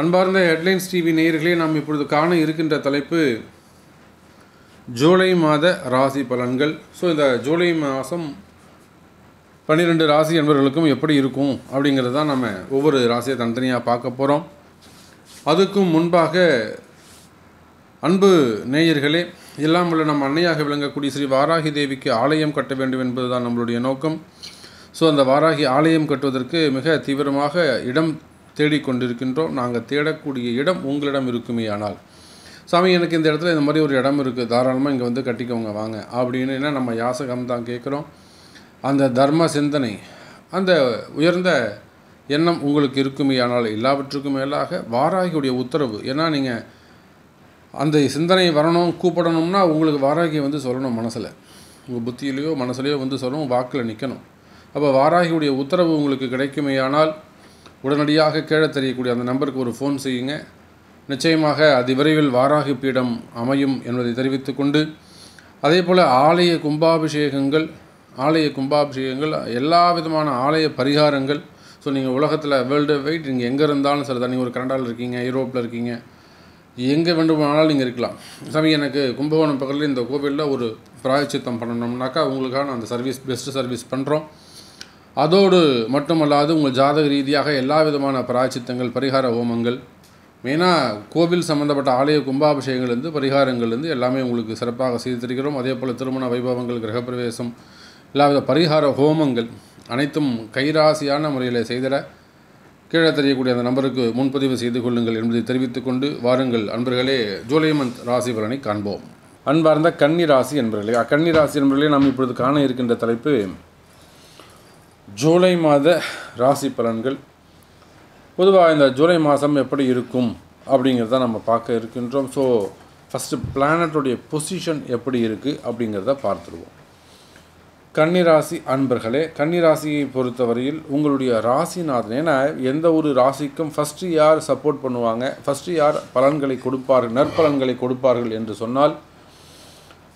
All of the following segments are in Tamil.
அன்பார்ந்த ஹெட்லைன்ஸ் டிவி நேயர்களே நாம் இப்பொழுது காண இருக்கின்ற தலைப்பு ஜூலை மாத ராசி பலன்கள் ஸோ இந்த ஜூலை மாதம் பன்னிரெண்டு ராசி என்பவர்களுக்கும் எப்படி இருக்கும் அப்படிங்கிறது தான் நம்ம ஒவ்வொரு ராசியை தனித்தனியாக பார்க்க போகிறோம் அதுக்கும் முன்பாக அன்பு நேயர்களே எல்லாம் உள்ள நம் அன்னையாக விளங்கக்கூடிய ஸ்ரீ வாராகி தேவிக்கு ஆலயம் கட்ட வேண்டும் என்பது தான் நம்மளுடைய நோக்கம் ஸோ அந்த வாராகி ஆலயம் கட்டுவதற்கு மிக தீவிரமாக இடம் தேடிக்கொண்டிருக்கின்றோம் நாங்கள் தேடக்கூடிய இடம் உங்களிடம் இருக்குமே ஆனால் சாமி எனக்கு இந்த இடத்துல இந்த மாதிரி ஒரு இடம் இருக்குது தாராளமாக இங்கே வந்து கட்டிக்கோங்க வாங்க அப்படின்னு நம்ம யாசகம் தான் கேட்குறோம் அந்த தர்ம சிந்தனை அந்த உயர்ந்த எண்ணம் உங்களுக்கு இருக்குமே ஆனால் எல்லாவற்றுக்கும் மேலாக வாராகியுடைய உத்தரவு ஏன்னா நீங்கள் அந்த சிந்தனை வரணும் கூப்பிடணும்னா உங்களுக்கு வாராகி வந்து சொல்லணும் மனசில் உங்கள் புத்தியிலையோ மனசுலையோ வந்து சொல்லணும் வாக்கில் நிற்கணும் அப்போ வாராகியுடைய உத்தரவு உங்களுக்கு கிடைக்குமேயானால் உடனடியாக கீழே தெரியக்கூடிய அந்த நம்பருக்கு ஒரு ஃபோன் செய்யுங்க நிச்சயமாக அதிவிரைவில் வாராகி பீடம் அமையும் என்பதை தெரிவித்து கொண்டு அதே போல் ஆலய கும்பாபிஷேகங்கள் ஆலய கும்பாபிஷேகங்கள் எல்லா விதமான ஆலய பரிகாரங்கள் ஸோ நீங்கள் உலகத்தில் வேர்ல்டு வைட் நீங்கள் எங்கே இருந்தாலும் சரி தான் நீங்கள் ஒரு கனடாவில் இருக்கீங்க யூரோப்பில் இருக்கீங்க எங்கே வேண்டுமானாலும் நீங்கள் இருக்கலாம் சாமி எனக்கு கும்பகோணம் பக்கத்தில் இந்த கோவிலில் ஒரு பிராயச்சித்தம் பண்ணணும்னாக்கா உங்களுக்கான அந்த சர்வீஸ் பெஸ்ட்டு சர்வீஸ் பண்ணுறோம் அதோடு மட்டுமல்லாது உங்கள் ஜாதக ரீதியாக எல்லா விதமான பிராய்ச்சித்தங்கள் பரிகார ஹோமங்கள் மெயினாக கோவில் சம்மந்தப்பட்ட ஆலய கும்பாபிஷேகங்கள்லேருந்து பரிகாரங்கள்லேருந்து எல்லாமே உங்களுக்கு சிறப்பாக செய்து தருகிறோம் அதே போல் திருமண வைபவங்கள் கிரகப்பிரவேசம் எல்லாவித பரிகார ஹோமங்கள் அனைத்தும் கைராசியான முறையில் செய்திட கீழே தெரியக்கூடிய அந்த நம்பருக்கு முன்பதிவு செய்து கொள்ளுங்கள் என்பதை தெரிவித்துக்கொண்டு வாருங்கள் அன்பர்களே ஜூலை மந்த் ராசி பலனை காண்போம் அன்பார்ந்த கன்னி ராசி என்பர்களே அக்கன்னி ராசி என்பர்களே நாம் இப்பொழுது காண இருக்கின்ற தலைப்பு ஜூலை மாத ராசி பலன்கள் பொதுவாக இந்த ஜூலை மாதம் எப்படி இருக்கும் அப்படிங்கிறத நம்ம பார்க்க இருக்கின்றோம் ஸோ ஃபஸ்ட்டு பிளானட்டுடைய பொசிஷன் எப்படி இருக்குது அப்படிங்கிறத பார்த்துருவோம் கன்னிராசி அன்பர்களே கன்னிராசியை பொறுத்தவரையில் உங்களுடைய ராசிநாதன் ஏன்னா எந்த ஒரு ராசிக்கும் ஃபஸ்ட்டு யார் சப்போர்ட் பண்ணுவாங்க ஃபஸ்ட்டு யார் பலன்களை கொடுப்பார்கள் நற்பலன்களை கொடுப்பார்கள் என்று சொன்னால்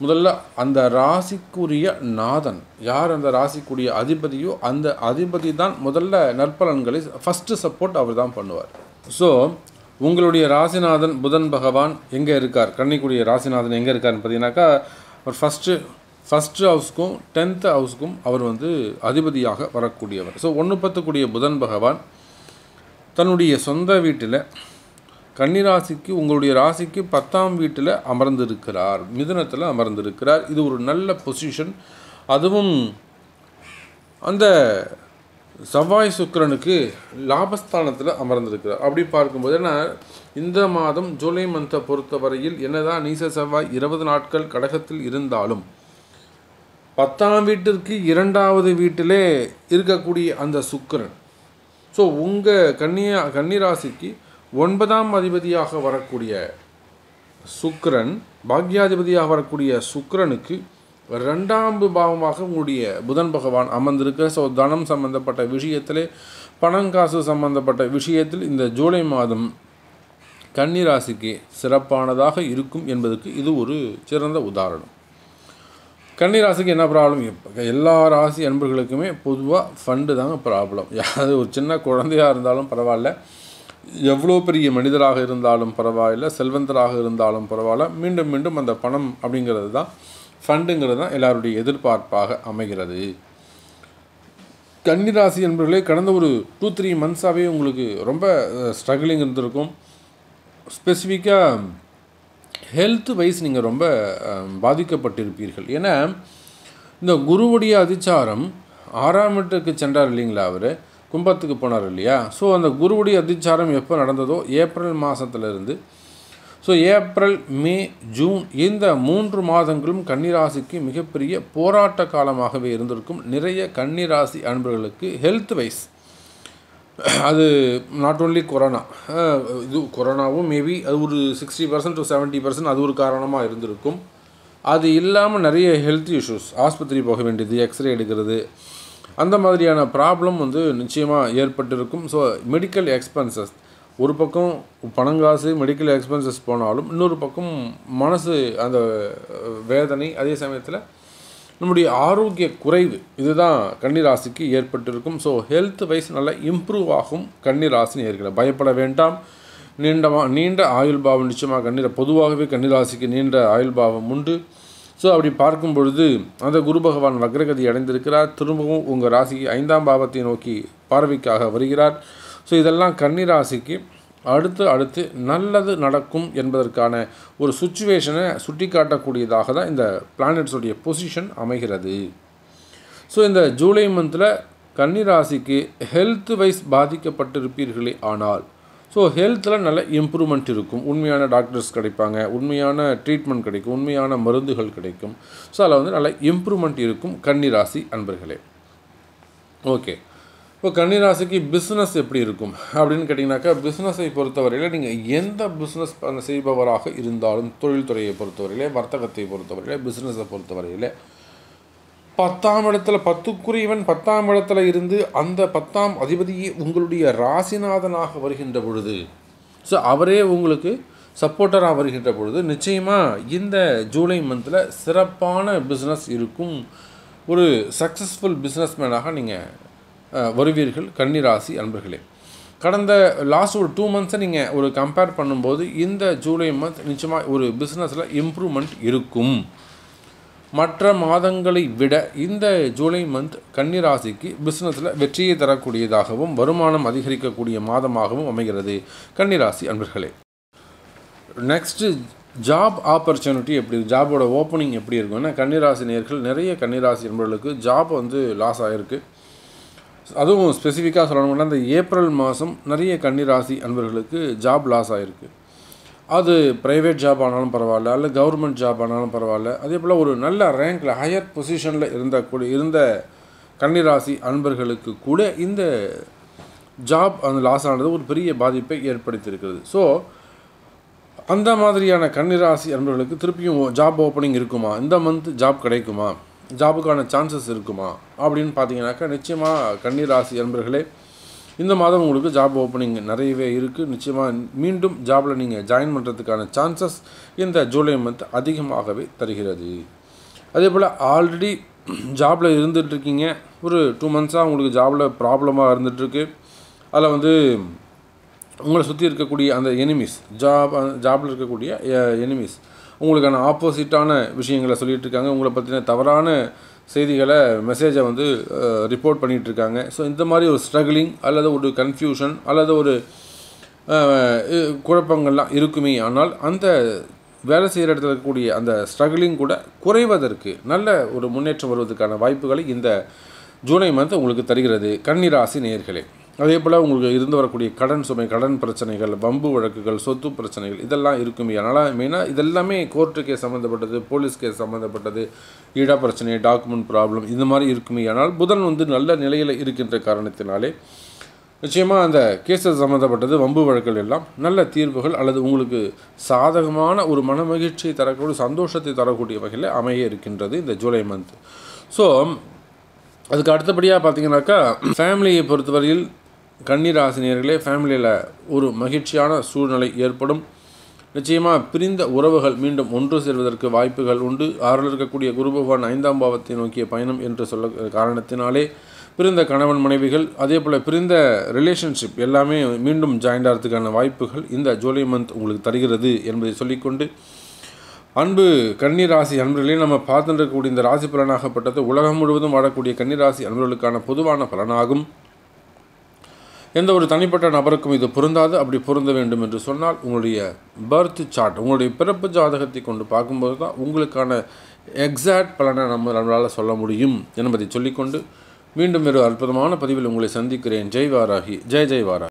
முதல்ல அந்த ராசிக்குரிய நாதன் யார் அந்த ராசிக்குரிய அதிபதியோ அந்த அதிபதி தான் முதல்ல நற்பலன்களை ஃபஸ்ட்டு சப்போர்ட் அவர் தான் பண்ணுவார் ஸோ உங்களுடைய ராசிநாதன் புதன் பகவான் எங்கே இருக்கார் கன்னிக்குடிய ராசிநாதன் எங்கே இருக்கார்னு பார்த்தீங்கன்னாக்கா அவர் ஃபஸ்ட்டு ஃபஸ்ட்டு ஹவுஸ்க்கும் டென்த்து ஹவுஸ்க்கும் அவர் வந்து அதிபதியாக வரக்கூடியவர் ஸோ ஒன்று பத்துக்கூடிய புதன் பகவான் தன்னுடைய சொந்த வீட்டில் கன்னிராசிக்கு உங்களுடைய ராசிக்கு பத்தாம் வீட்டில் அமர்ந்திருக்கிறார் மிதுனத்தில் அமர்ந்திருக்கிறார் இது ஒரு நல்ல பொசிஷன் அதுவும் அந்த செவ்வாய் சுக்கரனுக்கு லாபஸ்தானத்தில் அமர்ந்திருக்கிறார் அப்படி பார்க்கும்போது ஏன்னா இந்த மாதம் ஜூலை மந்தை பொறுத்தவரையில் என்னதான் நீச செவ்வாய் இருபது நாட்கள் கடகத்தில் இருந்தாலும் பத்தாம் வீட்டிற்கு இரண்டாவது வீட்டிலே இருக்கக்கூடிய அந்த சுக்கரன் ஸோ உங்கள் கன்னியா கன்னிராசிக்கு ஒன்பதாம் அதிபதியாக வரக்கூடிய சுக்கரன் பாக்யாதிபதியாக வரக்கூடிய சுக்கரனுக்கு ரெண்டாம் பாவமாக உங்களுடைய புதன் பகவான் அமர்ந்திருக்கிற ஸோ தனம் சம்பந்தப்பட்ட விஷயத்திலே பணங்காசு சம்பந்தப்பட்ட விஷயத்தில் இந்த ஜூலை மாதம் கன்னிராசிக்கு சிறப்பானதாக இருக்கும் என்பதற்கு இது ஒரு சிறந்த உதாரணம் கன்னிராசிக்கு என்ன ப்ராப்ளம் இப்போ எல்லா ராசி அன்பர்களுக்குமே பொதுவாக ஃபண்டு தாங்க ப்ராப்ளம் அது ஒரு சின்ன குழந்தையாக இருந்தாலும் பரவாயில்ல எவ்வளோ பெரிய மனிதராக இருந்தாலும் பரவாயில்ல செல்வந்தராக இருந்தாலும் பரவாயில்ல மீண்டும் மீண்டும் அந்த பணம் அப்படிங்கிறது தான் ஃபண்டுங்கிறது தான் எல்லாருடைய எதிர்பார்ப்பாக அமைகிறது கன்னிராசி என்பவர்களே கடந்த ஒரு டூ த்ரீ மந்த்ஸாகவே உங்களுக்கு ரொம்ப ஸ்ட்ரகிளிங் இருந்திருக்கும் ஸ்பெசிஃபிக்காக ஹெல்த் வைஸ் நீங்கள் ரொம்ப பாதிக்கப்பட்டிருப்பீர்கள் ஏன்னா இந்த குருவுடைய அதிச்சாரம் ஆறாம் வீட்டுக்கு சென்றார் இல்லைங்களா அவர் கும்பத்துக்கு போனார் இல்லையா ஸோ அந்த குருவுடைய அதிச்சாரம் எப்போ நடந்ததோ ஏப்ரல் மாதத்துலேருந்து ஸோ ஏப்ரல் மே ஜூன் இந்த மூன்று மாதங்களும் கன்னிராசிக்கு மிகப்பெரிய போராட்ட காலமாகவே இருந்திருக்கும் நிறைய கன்னிராசி அன்பர்களுக்கு ஹெல்த் வைஸ் அது நாட் ஓன்லி கொரோனா இது கொரோனாவும் மேபி அது ஒரு sixty percent to seventy percent அது ஒரு காரணமாக இருந்திருக்கும் அது இல்லாமல் நிறைய ஹெல்த் இஷ்யூஸ் ஆஸ்பத்திரி போக வேண்டியது எக்ஸ்ரே எடுக்கிறது அந்த மாதிரியான ப்ராப்ளம் வந்து நிச்சயமாக ஏற்பட்டிருக்கும் ஸோ மெடிக்கல் எக்ஸ்பென்சஸ் ஒரு பக்கம் பணங்காசு மெடிக்கல் எக்ஸ்பென்சஸ் போனாலும் இன்னொரு பக்கம் மனசு அந்த வேதனை அதே சமயத்தில் நம்முடைய ஆரோக்கிய குறைவு இதுதான் கன்னிராசிக்கு ஏற்பட்டிருக்கும் ஸோ ஹெல்த் வைஸ் நல்லா இம்ப்ரூவ் ஆகும் கன்னிராசின்னு இருக்கிற பயப்பட வேண்டாம் நீண்டமாக நீண்ட ஆயுள் பாவம் நிச்சயமாக கண்ணீரை பொதுவாகவே கன்னிராசிக்கு நீண்ட ஆயுள் பாவம் உண்டு ஸோ அப்படி பார்க்கும் பொழுது அந்த குரு பகவான் வக்ரகதி அடைந்திருக்கிறார் திரும்பவும் உங்கள் ராசி ஐந்தாம் பாவத்தை நோக்கி பார்வைக்காக வருகிறார் ஸோ இதெல்லாம் கன்னி ராசிக்கு அடுத்து அடுத்து நல்லது நடக்கும் என்பதற்கான ஒரு சுச்சுவேஷனை சுட்டி காட்டக்கூடியதாக தான் இந்த பிளானட்ஸுடைய பொசிஷன் அமைகிறது ஸோ இந்த ஜூலை மந்தில் கன்னிராசிக்கு ஹெல்த் வைஸ் பாதிக்கப்பட்டிருப்பீர்களே ஆனால் ஸோ ஹெல்த்தில் நல்ல இம்ப்ரூவ்மெண்ட் இருக்கும் உண்மையான டாக்டர்ஸ் கிடைப்பாங்க உண்மையான ட்ரீட்மெண்ட் கிடைக்கும் உண்மையான மருந்துகள் கிடைக்கும் ஸோ அதில் வந்து நல்ல இம்ப்ரூவ்மெண்ட் இருக்கும் கன்னிராசி அன்பர்களே ஓகே இப்போ கன்னிராசிக்கு பிஸ்னஸ் எப்படி இருக்கும் அப்படின்னு கேட்டிங்கனாக்கா பிஸ்னஸை பொறுத்தவரையில் நீங்கள் எந்த பிஸ்னஸ் செய்பவராக இருந்தாலும் தொழில்துறையை பொறுத்தவரையிலே வர்த்தகத்தை பொறுத்தவரையிலே பிஸ்னஸை பொறுத்தவரையிலே பத்தாம் இடத்துல பத்துக்குரியவன் பத்தாம் இடத்துல இருந்து அந்த பத்தாம் அதிபதியே உங்களுடைய ராசிநாதனாக வருகின்ற பொழுது ஸோ அவரே உங்களுக்கு சப்போர்ட்டராக வருகின்ற பொழுது நிச்சயமாக இந்த ஜூலை மந்தில் சிறப்பான பிஸ்னஸ் இருக்கும் ஒரு சக்ஸஸ்ஃபுல் பிஸ்னஸ்மேனாக நீங்கள் வருவீர்கள் கன்னிராசி அன்பர்களே கடந்த லாஸ்ட் ஒரு டூ மந்த்ஸை நீங்கள் ஒரு கம்பேர் பண்ணும்போது இந்த ஜூலை மந்த் நிச்சயமாக ஒரு பிஸ்னஸில் இம்ப்ரூவ்மெண்ட் இருக்கும் மற்ற மாதங்களை விட இந்த ஜூலை மந்த் கன்னிராசிக்கு பிஸ்னஸில் வெற்றியை தரக்கூடியதாகவும் வருமானம் அதிகரிக்கக்கூடிய மாதமாகவும் அமைகிறது கன்னிராசி அன்பர்களே நெக்ஸ்ட்டு ஜாப் ஆப்பர்ச்சுனிட்டி எப்படி ஜாபோட ஓப்பனிங் எப்படி இருக்குன்னா கன்னிராசி நேர்கள் நிறைய கன்னிராசி என்பவர்களுக்கு ஜாப் வந்து லாஸ் ஆகிருக்கு அதுவும் ஸ்பெசிஃபிக்காக சொல்லணும்னா இந்த ஏப்ரல் மாதம் நிறைய கன்னிராசி அன்பர்களுக்கு ஜாப் லாஸ் ஆகிருக்கு அது ப்ரைவேட் ஜாப் ஆனாலும் பரவாயில்ல அல்ல கவர்மெண்ட் ஜாப் ஆனாலும் பரவாயில்ல அதே போல் ஒரு நல்ல ரேங்கில் ஹையர் பொசிஷனில் இருந்த கூட இருந்த கன்னிராசி அன்பர்களுக்கு கூட இந்த ஜாப் அந்த லாஸ் ஆனது ஒரு பெரிய பாதிப்பை ஏற்படுத்தியிருக்கிறது ஸோ அந்த மாதிரியான கன்னிராசி அன்பர்களுக்கு திருப்பியும் ஜாப் ஓப்பனிங் இருக்குமா இந்த மந்த் ஜாப் கிடைக்குமா ஜாபுக்கான சான்சஸ் இருக்குமா அப்படின்னு பார்த்தீங்கன்னாக்கா நிச்சயமாக கன்னிராசி அன்பர்களே இந்த மாதம் உங்களுக்கு ஜாப் ஓப்பனிங் நிறையவே இருக்குது நிச்சயமாக மீண்டும் ஜாபில் நீங்கள் ஜாயின் பண்ணுறதுக்கான சான்சஸ் இந்த ஜூலை மந்த் அதிகமாகவே தருகிறது அதே போல் ஆல்ரெடி ஜாபில் இருந்துகிட்ருக்கீங்க ஒரு டூ மந்த்ஸாக உங்களுக்கு ஜாபில் ப்ராப்ளமாக இருந்துகிட்ருக்கு அதில் வந்து உங்களை சுற்றி இருக்கக்கூடிய அந்த எனிமிஸ் ஜாப் ஜாபில் இருக்கக்கூடிய எனிமிஸ் eh, உங்களுக்கான ஆப்போசிட்டான விஷயங்களை சொல்லிகிட்டு இருக்காங்க உங்களை பற்றின தவறான செய்திகளை மெசேஜை வந்து ரிப்போர்ட் பண்ணிகிட்ருக்காங்க ஸோ இந்த மாதிரி ஒரு ஸ்ட்ரகிளிங் அல்லது ஒரு கன்ஃபியூஷன் அல்லது ஒரு குழப்பங்கள்லாம் இருக்குமே ஆனால் அந்த வேலை செய்கிற இடத்துல இருக்கக்கூடிய அந்த ஸ்ட்ரகிளிங் கூட குறைவதற்கு நல்ல ஒரு முன்னேற்றம் வருவதற்கான வாய்ப்புகளை இந்த ஜூலை மந்த் உங்களுக்கு தருகிறது கன்னிராசி நேர்களே அதே போல் உங்களுக்கு இருந்து வரக்கூடிய கடன் சுமை கடன் பிரச்சனைகள் வம்பு வழக்குகள் சொத்து பிரச்சனைகள் இதெல்லாம் இருக்குமே அதனால் மெயினாக இதெல்லாமே கோர்ட்டு கேஸ் சம்மந்தப்பட்டது போலீஸ் கேஸ் சம்மந்தப்பட்டது ஈடா பிரச்சனை டாக்குமெண்ட் ப்ராப்ளம் இந்த மாதிரி இருக்குமே ஆனால் புதன் வந்து நல்ல நிலையில் இருக்கின்ற காரணத்தினாலே நிச்சயமாக அந்த கேஸை சம்மந்தப்பட்டது வம்பு வழக்குகள் எல்லாம் நல்ல தீர்வுகள் அல்லது உங்களுக்கு சாதகமான ஒரு மன மகிழ்ச்சியை தரக்கூடிய சந்தோஷத்தை தரக்கூடிய வகையில் அமைய இருக்கின்றது இந்த ஜூலை மந்த் ஸோ அதுக்கு அடுத்தபடியாக பார்த்தீங்கன்னாக்கா ஃபேமிலியை பொறுத்தவரையில் கன்னிராசினியர்களே ஃபேமிலியில் ஒரு மகிழ்ச்சியான சூழ்நிலை ஏற்படும் நிச்சயமாக பிரிந்த உறவுகள் மீண்டும் ஒன்று சேர்வதற்கு வாய்ப்புகள் உண்டு ஆறில் இருக்கக்கூடிய குரு பகவான் ஐந்தாம் பாவத்தை நோக்கிய பயணம் என்று சொல்ல காரணத்தினாலே பிரிந்த கணவன் மனைவிகள் அதே போல் பிரிந்த ரிலேஷன்ஷிப் எல்லாமே மீண்டும் ஜாயிண்ட் ஆகிறதுக்கான வாய்ப்புகள் இந்த ஜூலை மந்த் உங்களுக்கு தருகிறது என்பதை சொல்லிக்கொண்டு அன்பு கன்னி ராசி அன்பர்களே நம்ம பார்த்துட்டு இருக்கக்கூடிய இந்த ராசி பலனாகப்பட்டது உலகம் முழுவதும் வாழக்கூடிய கன்னிராசி அன்பர்களுக்கான பொதுவான பலனாகும் எந்த ஒரு தனிப்பட்ட நபருக்கும் இது பொருந்தாது அப்படி பொருந்த வேண்டும் என்று சொன்னால் உங்களுடைய பர்த் சார்ட் உங்களுடைய பிறப்பு ஜாதகத்தை கொண்டு பார்க்கும்போது தான் உங்களுக்கான எக்ஸாக்ட் பலனை நம்ம நம்மளால் சொல்ல முடியும் என்பதை சொல்லிக்கொண்டு மீண்டும் ஒரு அற்புதமான பதிவில் உங்களை சந்திக்கிறேன் ஜெய் வாராகி ஜெய் ஜெய் வாராகி